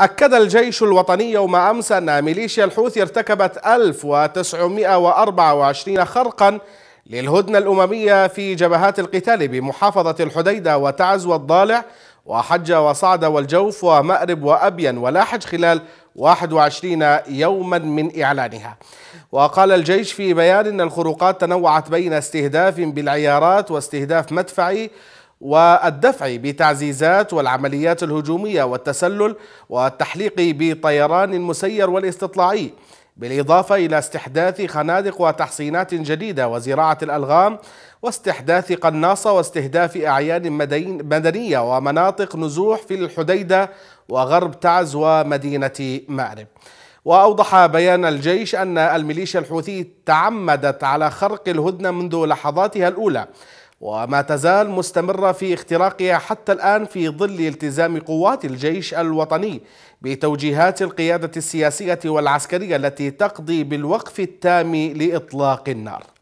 أكد الجيش الوطني يوم أمس أن ميليشيا الحوثي ارتكبت 1924 خرقا للهدنة الأممية في جبهات القتال بمحافظة الحديدة وتعز والضالع وحجة وصعدة والجوف ومأرب وأبين ولاحج خلال 21 يوما من إعلانها وقال الجيش في بيان أن الخروقات تنوعت بين استهداف بالعيارات واستهداف مدفعي والدفع بتعزيزات والعمليات الهجومية والتسلل والتحليق بطيران مسير والاستطلاعي بالإضافة إلى استحداث خنادق وتحصينات جديدة وزراعة الألغام واستحداث قناصة واستهداف أعيان مدنية ومناطق نزوح في الحديدة وغرب تعز ومدينة مأرب وأوضح بيان الجيش أن الميليشيا الحوثي تعمدت على خرق الهدنة منذ لحظاتها الأولى وما تزال مستمرة في اختراقها حتى الآن في ظل التزام قوات الجيش الوطني بتوجيهات القيادة السياسية والعسكرية التي تقضي بالوقف التام لإطلاق النار